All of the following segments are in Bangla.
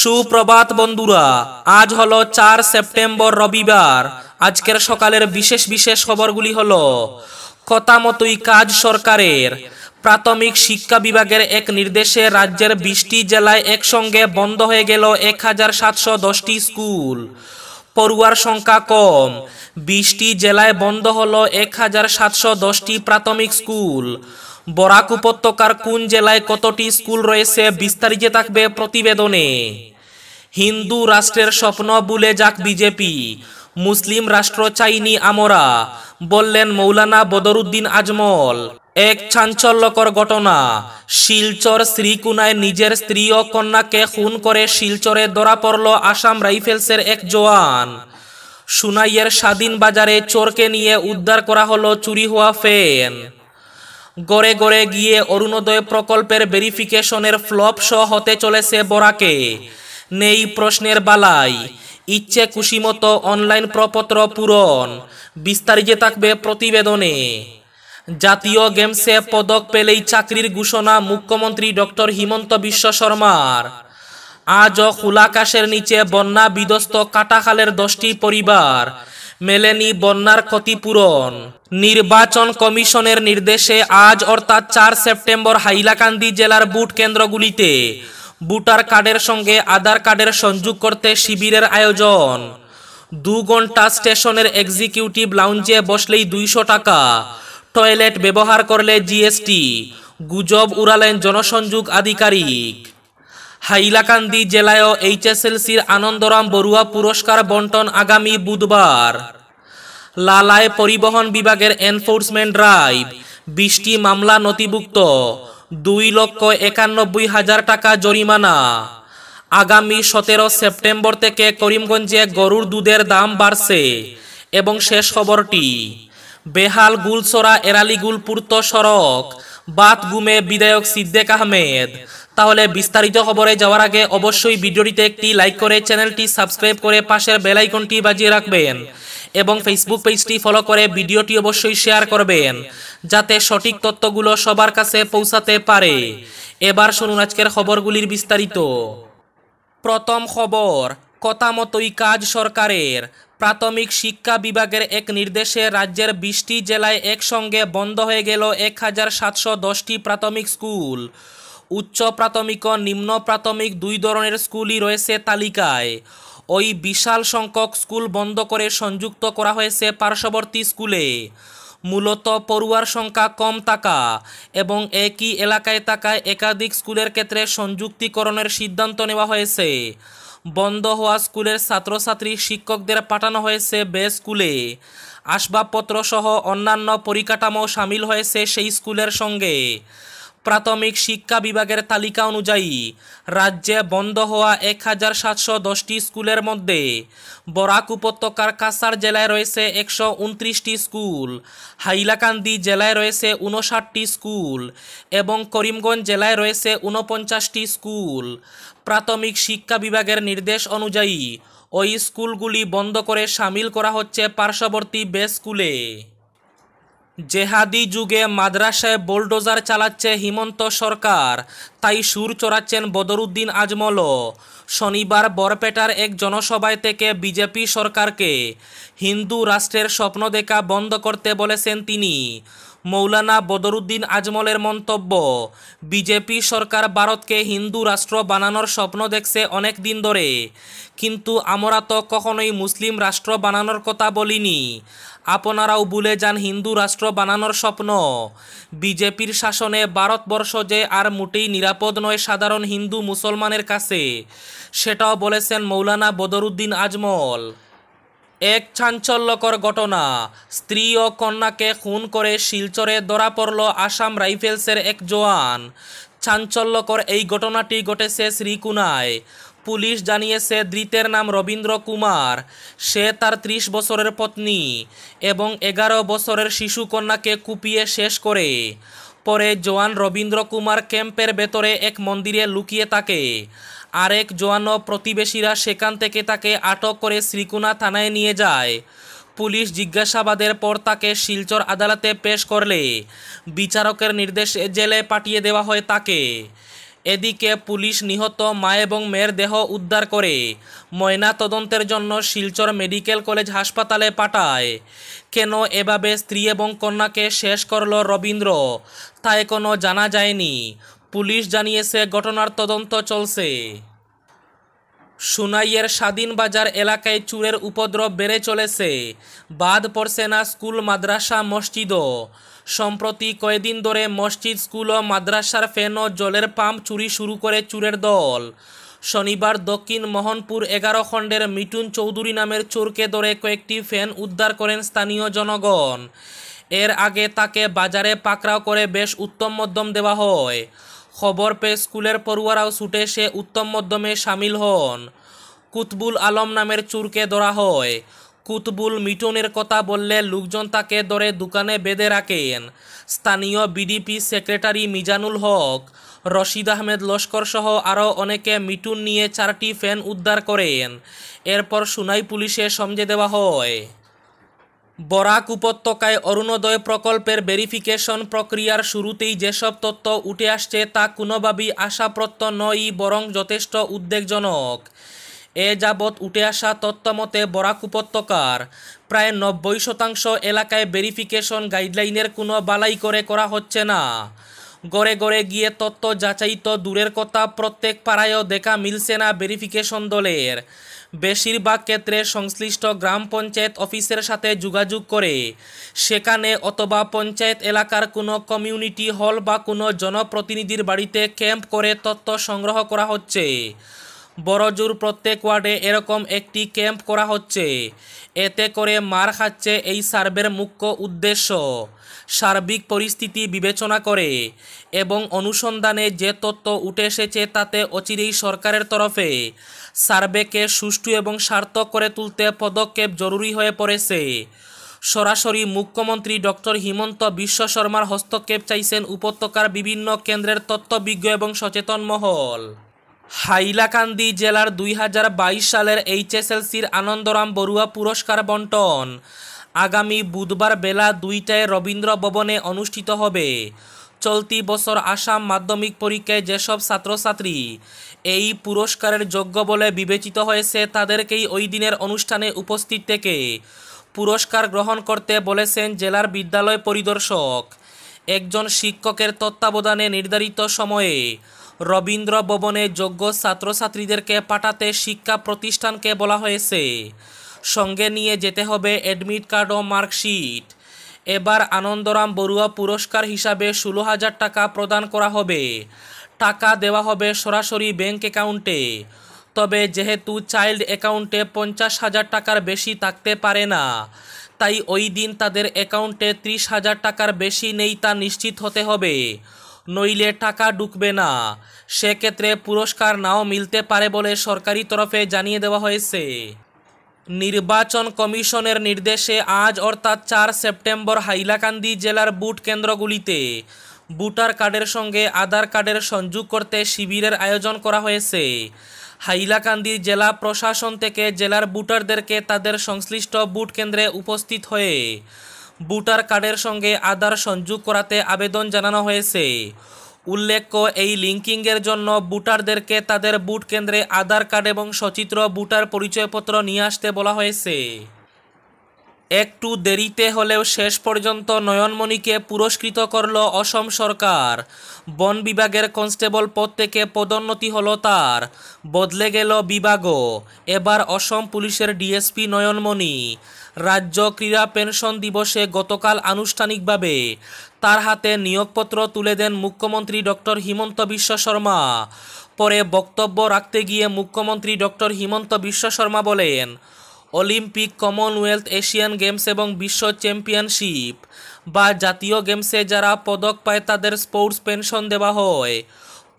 সুপ্রভাত বন্ধুরা আজ হলো চার সেপ্টেম্বর রবিবার আজকের সকালের বিশেষ বিশেষ খবরগুলি হল কথা মতোই কাজ সরকারের প্রাথমিক শিক্ষা বিভাগের এক নির্দেশে রাজ্যের বিশটি জেলায় একসঙ্গে বন্ধ হয়ে গেল এক হাজার সাতশো দশটি স্কুল পড়ুয়ার সংখ্যা কম বিশটি জেলায় বন্ধ হলো এক হাজার সাতশো দশটি প্রাথমিক স্কুল বরাক উপত্যকার কোন জেলায় কতটি স্কুল রয়েছে বিস্তারিত থাকবে প্রতিবেদনে হিন্দু রাষ্ট্রের স্বপ্ন বুলে যাক বিজেপি মুসলিম রাষ্ট্র চাইনি আমরা বললেন মৌলানা বদরুদ্দিন আজমল এক চাঞ্চল্যকর ঘটনা শিলচর শ্রীকুনায় নিজের স্ত্রী ও কন্যাকে খুন করে শিলচরে ধরা পড়ল আসাম রাইফেলসের এক জোয়ান সুনাইয়ের স্বাধীন বাজারে চোরকে নিয়ে উদ্ধার করা হলো চুরি হওয়া ফেন গড়ে গড়ে গিয়ে অরুণোদয় প্রকল্পের ভেরিফিকেশনের ফ্লপ শ হতে চলেছে বরাকে নেই প্রশ্নের বালাই ইচ্ছে মতো অনলাইন প্রপত্র পূরণ বিস্তারিত থাকবে প্রতিবেদনে জাতীয় গেমসে পদক পেলেই চাকরির ঘোষণা মুখ্যমন্ত্রী ডক্টর হিমন্ত বিশ্ব শর্মার আজও খোলাকাশের নিচে বন্যা বিধ্বস্ত কাটাখালের দশটি পরিবার মেলেনি বন্যার ক্ষতিপূরণ নির্বাচন কমিশনের নির্দেশে আজ অর্থাৎ চার সেপ্টেম্বর হাইলাকান্দি জেলার বুট কেন্দ্রগুলিতে ভোটার কার্ডের সঙ্গে আধার কার্ডের সংযোগ করতে শিবিরের আয়োজন দু ঘন্টা স্টেশনের এক্সিকিউটিভ লাউঞ্জে বসলেই দুইশো টাকা টয়লেট ব্যবহার করলে জিএসটি গুজব উড়ালেন জনসংযোগ আধিকারিক হাইলাকান্দি জেলায় এইচএসএলসির আনন্দরাম বড়ুয়া পুরস্কার বন্টন আগামী বুধবার লালায় পরিবহন বিভাগের এনফোর্সমেন্ট ড্রাইভ বিশটি মামলা নথিভুক্ত দুই লক্ষ একানব্বই হাজার টাকা জরিমানা আগামী সতেরো সেপ্টেম্বর থেকে করিমগঞ্জে গরুর দুধের দাম বাড়ছে এবং শেষ খবরটি বেহাল গুলসরা এরালিগুল পূর্ত সড়ক বাত গুমে বিধায়ক সিদ্দেক আহমেদ তাহলে বিস্তারিত খবরে যাওয়ার আগে অবশ্যই ভিডিওটিতে একটি লাইক করে চ্যানেলটি সাবস্ক্রাইব করে পাশের বেলাইকনটি বাজিয়ে রাখবেন এবং ফেসবুক পেজটি ফলো করে ভিডিওটি অবশ্যই শেয়ার করবেন যাতে সঠিক তথ্যগুলো সবার কাছে পৌঁছাতে পারে এবার শুনুন আজকের খবরগুলির বিস্তারিত প্রথম খবর কথা মতোই কাজ সরকারের প্রাথমিক শিক্ষা বিভাগের এক নির্দেশে রাজ্যের বিশটি জেলায় একসঙ্গে বন্ধ হয়ে গেল এক হাজার সাতশো দশটি প্রাথমিক স্কুল উচ্চ প্রাথমিক ও নিম্ন প্রাথমিক দুই ধরনের স্কুলই রয়েছে তালিকায় ওই বিশাল সংখ্যক স্কুল বন্ধ করে সংযুক্ত করা হয়েছে পার্শ্ববর্তী স্কুলে মূলত পড়ুয়ার সংখ্যা কম থাকা এবং একই এলাকায় থাকা একাধিক স্কুলের ক্ষেত্রে সংযুক্তিকরণের সিদ্ধান্ত নেওয়া হয়েছে বন্ধ হওয়া স্কুলের ছাত্রছাত্রী শিক্ষকদের পাঠানো হয়েছে বে স্কুলে আসবাবপত্র সহ অন্যান্য পরিকাঠামো সামিল হয়েছে সেই স্কুলের সঙ্গে প্রাথমিক শিক্ষা বিভাগের তালিকা অনুযায়ী রাজ্যে বন্ধ হওয়া এক হাজার সাতশো দশটি স্কুলের মধ্যে বরাক উপত্যকার কাসার জেলায় রয়েছে একশো উনত্রিশটি স্কুল হাইলাকান্দি জেলায় রয়েছে উনষাটটি স্কুল এবং করিমগঞ্জ জেলায় রয়েছে ঊনপঞ্চাশটি স্কুল প্রাথমিক শিক্ষা বিভাগের নির্দেশ অনুযায়ী ওই স্কুলগুলি বন্ধ করে সামিল করা হচ্ছে পার্শ্ববর্তী বেস স্কুলে জেহাদি যুগে মাদ্রাসায় বোলডোজার চালাচ্ছে হিমন্ত সরকার তাই সুর চড়াচ্ছেন বদরুদ্দিন আজমল শনিবার বরপেটার এক জনসভায় থেকে বিজেপি সরকারকে হিন্দু রাষ্ট্রের স্বপ্ন দেখা বন্ধ করতে বলেছেন তিনি মৌলানা বদরুদ্দিন আজমলের মন্তব্য বিজেপি সরকার ভারতকে হিন্দু রাষ্ট্র বানানোর স্বপ্ন দেখছে অনেক দিন ধরে কিন্তু আমরা তো কখনোই মুসলিম রাষ্ট্র বানানোর কথা বলিনি আপনারাও ভুলে যান হিন্দু রাষ্ট্র বানানোর স্বপ্ন বিজেপির শাসনে ভারতবর্ষ যে আর মোটেই নিরাপদ নয় সাধারণ হিন্দু মুসলমানের কাছে সেটাও বলেছেন মৌলানা বদরুদ্দিন আজমল এক চাঞ্চল্যকর ঘটনা স্ত্রী ও কন্যাকে খুন করে শিলচরে ধরা পড়ল আসাম রাইফেলসের এক জওয়ান চাঞ্চল্যকর এই ঘটনাটি ঘটেছে শ্রীকুনায় পুলিশ জানিয়েছে ধৃতের নাম রবীন্দ্র কুমার সে তার ত্রিশ বছরের পত্নী এবং এগারো বছরের শিশু কন্যাকে কুপিয়ে শেষ করে পরে জওয়ান রবীন্দ্র কুমার ক্যাম্পের ভেতরে এক মন্দিরে লুকিয়ে থাকে আরেক জোয়ানো প্রতিবেশীরা সেখান থেকে তাকে আটক করে শ্রীকুনা থানায় নিয়ে যায় পুলিশ জিজ্ঞাসাবাদের পর তাকে শিলচর আদালতে পেশ করলে বিচারকের নির্দেশে জেলে পাঠিয়ে দেওয়া হয় তাকে এদিকে পুলিশ নিহত মা এবং মেয়ের দেহ উদ্ধার করে ময়না তদন্তের জন্য শিলচর মেডিকেল কলেজ হাসপাতালে পাঠায় কেন এভাবে স্ত্রী এবং কন্যাকে শেষ করল রবীন্দ্র তাই কোনো জানা যায়নি পুলিশ জানিয়েছে ঘটনার তদন্ত চলছে সুনাইয়ের স্বাধীন বাজার এলাকায় চুরের উপদ্রব বেড়ে চলেছে বাদ পড়ছে না স্কুল মাদ্রাসা মসজিদও সম্প্রতি কয়েকদিন ধরে মসজিদ স্কুল ও মাদ্রাসার ফ্যান ও জলের পাম্প চুরি শুরু করে চুরের দল শনিবার দক্ষিণ মোহনপুর এগারো খণ্ডের মিটুন চৌধুরী নামের চোরকে ধরে কয়েকটি ফ্যান উদ্ধার করেন স্থানীয় জনগণ এর আগে তাকে বাজারে পাকড়াও করে বেশ উত্তম মধ্যম দেওয়া হয় খবর পেয়ে স্কুলের পড়ুয়ারাও ছুটে সে উত্তম মধ্যমে সামিল হন কুতবুল আলম নামের চুরকে ধরা হয় কুতবুল মিটনের কথা বললে লোকজন তাকে ধরে দোকানে বেঁধে রাখেন স্থানীয় বিডিপি সেক্রেটারি মিজানুল হক রশিদ আহমেদ লস্কর সহ আরও অনেকে মিটুন নিয়ে চারটি ফ্যান উদ্ধার করেন এরপর সুনাই পুলিশে সমঝে দেওয়া হয় বরাক উপত্যকায় অরুণোদয় প্রকল্পের ভেরিফিকেশন প্রক্রিয়ার শুরুতেই যেসব তথ্য উঠে আসছে তা কোনোভাবেই আশাপ্রত্য নয়ই বরং যথেষ্ট উদ্বেগজনক এ যাবৎ উঠে আসা তত্ত্বমতে বরাক উপত্যকার প্রায় নব্বই শতাংশ এলাকায় ভেরিফিকেশন গাইডলাইনের কোনো বালাই করে করা হচ্ছে না গড়ে গড়ে গিয়ে তত্ত্ব যাচাই তো দূরের কথা প্রত্যেক পাড়ায়ও দেখা মিলছে না ভেরিফিকেশন দলের বেশিরভাগ ক্ষেত্রে সংশ্লিষ্ট গ্রাম পঞ্চায়েত অফিসের সাথে যোগাযোগ করে সেখানে অথবা পঞ্চায়েত এলাকার কোনো কমিউনিটি হল বা কোনো জনপ্রতিনিধির বাড়িতে ক্যাম্প করে তথ্য সংগ্রহ করা হচ্ছে বড়জোর প্রত্যেক ওয়ার্ডে এরকম একটি ক্যাম্প করা হচ্ছে এতে করে মার খাচ্ছে এই সার্ভের মুখ্য উদ্দেশ্য সার্বিক পরিস্থিতি বিবেচনা করে এবং অনুসন্ধানে যে তথ্য উঠে এসেছে তাতে অচিরেই সরকারের তরফে সার্ভেকে সুষ্ঠু এবং সার্থক করে তুলতে পদক্ষেপ জরুরি হয়ে পড়েছে সরাসরি মুখ্যমন্ত্রী ডক্টর হিমন্ত বিশ্ব শর্মার হস্তক্ষেপ চাইছেন উপত্যকার বিভিন্ন কেন্দ্রের তত্ত্ববিজ্ঞ এবং সচেতন মহল হাইলাকান্দি জেলার দুই সালের এইচএসএলসির আনন্দরাম বড়ুয়া পুরস্কার বন্টন আগামী বুধবার বেলা দুইটায় রবীন্দ্র ভবনে অনুষ্ঠিত হবে চলতি বছর আসাম মাধ্যমিক পরীক্ষায় যেসব ছাত্রছাত্রী এই পুরস্কারের যোগ্য বলে বিবেচিত হয়েছে তাদেরকেই ওই দিনের অনুষ্ঠানে উপস্থিত থেকে পুরস্কার গ্রহণ করতে বলেছেন জেলার বিদ্যালয় পরিদর্শক একজন শিক্ষকের তত্ত্বাবধানে নির্ধারিত সময়ে রবীন্দ্র ভবনে যোগ্য ছাত্রছাত্রীদেরকে পাঠাতে শিক্ষা প্রতিষ্ঠানকে বলা হয়েছে সঙ্গে নিয়ে যেতে হবে অ্যাডমিট কার্ড ও মার্কশিট এবার আনন্দরাম বড়ুয়া পুরস্কার হিসাবে ষোলো হাজার টাকা প্রদান করা হবে টাকা দেওয়া হবে সরাসরি ব্যাংক অ্যাকাউন্টে তবে যেহেতু চাইল্ড অ্যাকাউন্টে পঞ্চাশ হাজার টাকার বেশি থাকতে পারে না তাই ওই দিন তাদের অ্যাকাউন্টে ত্রিশ হাজার টাকার বেশি নেই তা নিশ্চিত হতে হবে নইলে টাকা ঢুকবে না সেক্ষেত্রে পুরস্কার নাও মিলতে পারে বলে সরকারি তরফে জানিয়ে দেওয়া হয়েছে নির্বাচন কমিশনের নির্দেশে আজ অর্থাৎ চার সেপ্টেম্বর হাইলাকান্দি জেলার বুট কেন্দ্রগুলিতে ভোটার কার্ডের সঙ্গে আধার কার্ডের সংযোগ করতে শিবিরের আয়োজন করা হয়েছে হাইলাকান্দি জেলা প্রশাসন থেকে জেলার ভোটারদেরকে তাদের সংশ্লিষ্ট বুট কেন্দ্রে উপস্থিত হয়ে ভোটার কার্ডের সঙ্গে আধার সংযোগ করাতে আবেদন জানানো হয়েছে উল্লেখ্য এই লিঙ্কিংয়ের জন্য বুটারদেরকে তাদের বুট কেন্দ্রে আধার কার্ড এবং সচিত্র বুটার পরিচয়পত্র নিয়ে আসতে বলা হয়েছে একটু দেরিতে হলেও শেষ পর্যন্ত নয়নমণিকে পুরস্কৃত করল অসম সরকার বন বিভাগের কনস্টেবল পদ থেকে পদোন্নতি হল তার বদলে গেল বিভাগও এবার অসম পুলিশের ডিএসপি নয়নমণি রাজ্য ক্রীড়া পেনশন দিবসে গতকাল আনুষ্ঠানিকভাবে তার হাতে নিয়োগপত্র তুলে দেন মুখ্যমন্ত্রী ডক্টর হিমন্ত বিশ্ব শর্মা পরে বক্তব্য রাখতে গিয়ে মুখ্যমন্ত্রী ডক্টর হিমন্ত বিশ্ব শর্মা বলেন অলিম্পিক কমনওয়েলথ এশিয়ান গেমস এবং বিশ্ব চ্যাম্পিয়নশিপ বা জাতীয় গেমসে যারা পদক পায় তাদের স্পোর্টস পেনশন দেওয়া হয়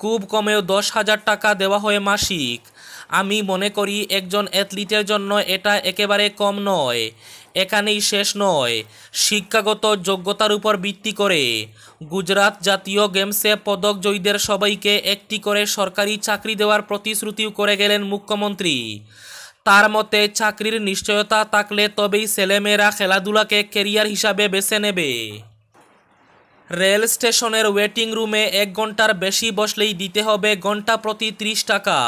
খুব কমেও দশ হাজার টাকা দেওয়া হয় মাসিক আমি মনে করি একজন অ্যাথলিটের জন্য এটা একেবারে কম নয় এখানেই শেষ নয় শিক্ষাগত যোগ্যতার উপর ভিত্তি করে গুজরাট জাতীয় গেমসে পদক জয়ীদের সবাইকে একটি করে সরকারি চাকরি দেওয়ার প্রতিশ্রুতিও করে গেলেন মুখ্যমন্ত্রী তার মতে চাকরির নিশ্চয়তা থাকলে তবেই ছেলেমেয়েরা খেলাধুলাকে কেরিয়ার হিসাবে বেছে নেবে রেল স্টেশনের ওয়েটিং রুমে এক ঘন্টার বেশি বসলেই দিতে হবে ঘন্টা প্রতি ত্রিশ টাকা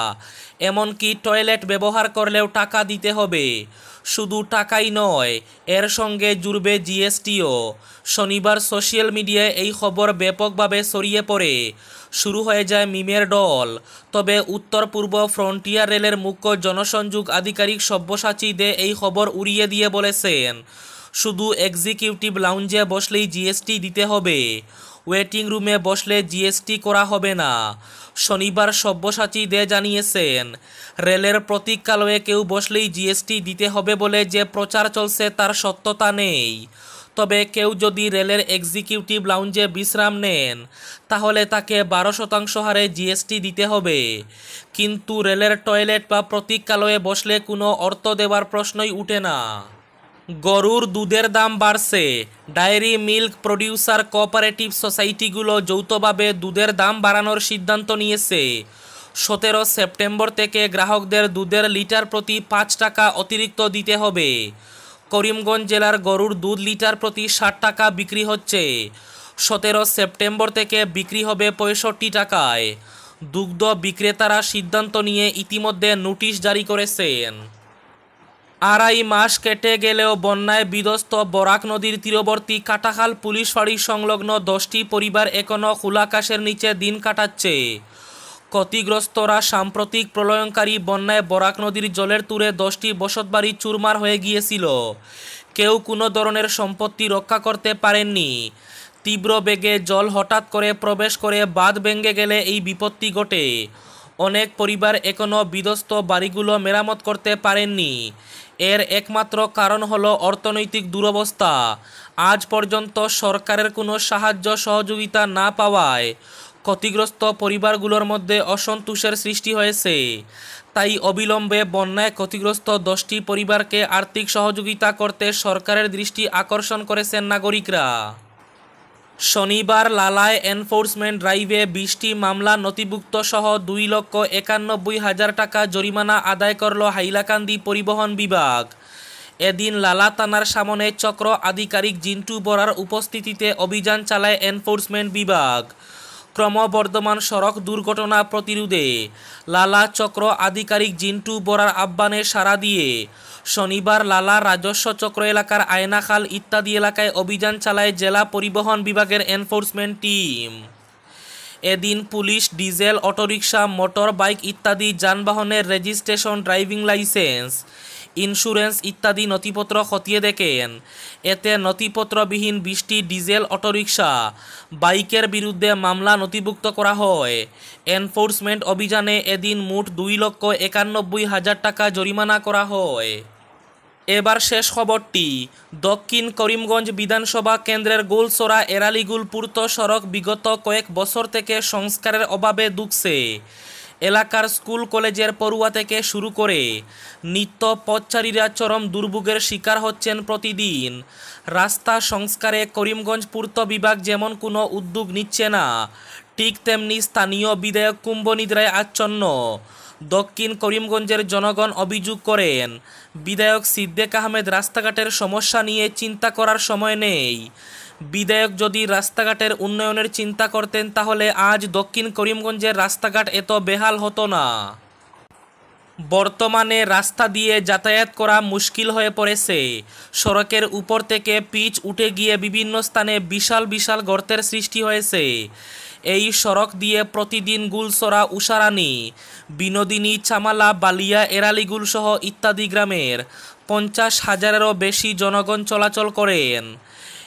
এমনকি টয়লেট ব্যবহার করলেও টাকা দিতে হবে শুধু টাকাই নয় এর সঙ্গে জুড়বে জিএসটিও শনিবার সোশ্যাল মিডিয়ায় এই খবর ব্যাপকভাবে ছড়িয়ে পড়ে শুরু হয়ে যায় মিমের ডল তবে উত্তর পূর্ব ফ্রন্টিয়ার রেলের মুখ্য জনসংযোগ আধিকারিক সব্যসাচী দে এই খবর উড়িয়ে দিয়ে বলেছেন শুধু এক্সিকিউটিভ লাউঞ্জে বসলেই জিএসটি দিতে হবে ওয়েটিং রুমে বসলে জিএসটি করা হবে না শনিবার সব্যসাচী দে জানিয়েছেন রেলের প্রতীক্ষালয়ে কেউ বসলেই জিএসটি দিতে হবে বলে যে প্রচার চলছে তার সত্যতা নেই তবে কেউ যদি রেলের এক্সিকিউটিভ লাউঞ্জে বিশ্রাম নেন তাহলে তাকে বারো শতাংশ হারে জিএসটি দিতে হবে কিন্তু রেলের টয়লেট বা প্রতীক্ষালয়ে বসলে কোনো অর্থ দেওয়ার প্রশ্নই উঠে না গরুর দুধের দাম বাড়ছে ডায়েরি মিল্ক প্রডিউসার কোঅপারেটিভ সোসাইটিগুলো যৌথভাবে দুধের দাম বাড়ানোর সিদ্ধান্ত নিয়েছে সতেরো সেপ্টেম্বর থেকে গ্রাহকদের দুধের লিটার প্রতি পাঁচ টাকা অতিরিক্ত দিতে হবে করিমগঞ্জ জেলার গরুর দুধ লিটার প্রতি ষাট টাকা বিক্রি হচ্ছে সতেরো সেপ্টেম্বর থেকে বিক্রি হবে পঁয়ষট্টি টাকায় দুগ্ধ বিক্রেতারা সিদ্ধান্ত নিয়ে ইতিমধ্যে নোটিশ জারি করেছেন আড়াই মাস কেটে গেলেও বন্যায় বিধ্বস্ত বরাক নদীর তীরবর্তী কাটাখাল পুলিশ ফাঁড়ি সংলগ্ন দশটি পরিবার এখনও খোলাকাশের নিচে দিন কাটাচ্ছে ক্ষতিগ্রস্তরা সাম্প্রতিক প্রলয়ঙ্কারী বন্যায় বরাক নদীর জলের তুরে দশটি বসতবাড়ি চুরমার হয়ে গিয়েছিল কেউ কোনো ধরনের সম্পত্তি রক্ষা করতে পারেননি তীব্র বেগে জল হঠাৎ করে প্রবেশ করে বাঁধ ভেঙ্গে গেলে এই বিপত্তি ঘটে অনেক পরিবার এখনও বিধ্বস্ত বাড়িগুলো মেরামত করতে পারেননি এর একমাত্র কারণ হলো অর্থনৈতিক দুরবস্থা আজ পর্যন্ত সরকারের কোনো সাহায্য সহযোগিতা না পাওয়ায় ক্ষতিগ্রস্ত পরিবারগুলোর মধ্যে অসন্তোষের সৃষ্টি হয়েছে তাই অবিলম্বে বন্যায় ক্ষতিগ্রস্ত দশটি পরিবারকে আর্থিক সহযোগিতা করতে সরকারের দৃষ্টি আকর্ষণ করেছেন নাগরিকরা শনিবার লালায় এনফোর্সমেন্ট ড্রাইভে বিশটি মামলা নথিভুক্ত সহ দুই লক্ষ একানব্বই হাজার টাকা জরিমানা আদায় করল হাইলাকান্দি পরিবহন বিভাগ এদিন লালা থানার সামনে চক্র আধিকারিক জিন্টু বরার উপস্থিতিতে অভিযান চালায় এনফোর্সমেন্ট বিভাগ ক্রমবর্ধমান সড়ক দুর্ঘটনা প্রতিরোধে লালা চক্র আধিকারিক জিন্টু বরার আহ্বানে সাড়া দিয়ে শনিবার লালা রাজস্ব চক্র এলাকার আয়নাখাল ইত্যাদি এলাকায় অভিযান চালায় জেলা পরিবহন বিভাগের এনফোর্সমেন্ট টিম এদিন police diesel auto rickshaw motor bike ইত্যাদি যানবাহনের রেজিস্ট্রেশন ড্রাইভিং লাইসেন্স ইন্স্যুরেন্স ইত্যাদি নথিপত্র খতিয়ে দেখেন এতে নথিপত্রবিহীন বিশটি ডিজেল অটোরিকশা বাইকের বিরুদ্ধে মামলা নথিভুক্ত করা হয় এনফোর্সমেন্ট অভিযানে এদিন মোট দুই লক্ষ একানব্বই হাজার টাকা জরিমানা করা হয় এবার শেষ খবরটি দক্ষিণ করিমগঞ্জ বিধানসভা কেন্দ্রের গোলসরা এরালিগুল পূর্ত সড়ক বিগত কয়েক বছর থেকে সংস্কারের অভাবে দুঃখছে এলাকার স্কুল কলেজের পড়ুয়া থেকে শুরু করে নিত্য পথচারীরা চরম দুর্ভোগের শিকার হচ্ছেন প্রতিদিন রাস্তা সংস্কারে করিমগঞ্জ পূর্ত বিভাগ যেমন কোনো উদ্যোগ নিচ্ছে না ঠিক তেমনি স্থানীয় বিধায়ক কুম্ভনিদ্রায় আচ্ছন্ন দক্ষিণ করিমগঞ্জের জনগণ অভিযোগ করেন বিধায়ক সিদ্দেক আহমেদ রাস্তাঘাটের সমস্যা নিয়ে চিন্তা করার সময় নেই বিধায়ক যদি রাস্তাঘাটের উন্নয়নের চিন্তা করতেন তাহলে আজ দক্ষিণ করিমগঞ্জের রাস্তাঘাট এত বেহাল হতো না বর্তমানে রাস্তা দিয়ে যাতায়াত করা মুশকিল হয়ে পড়েছে সড়কের উপর থেকে পিচ উঠে গিয়ে বিভিন্ন স্থানে বিশাল বিশাল গর্তের সৃষ্টি হয়েছে এই সড়ক দিয়ে প্রতিদিন গুলসরা উষারানি বিনোদিনী চামালা বালিয়া এরালিগুলসহ ইত্যাদি গ্রামের পঞ্চাশ হাজারেরও বেশি জনগণ চলাচল করেন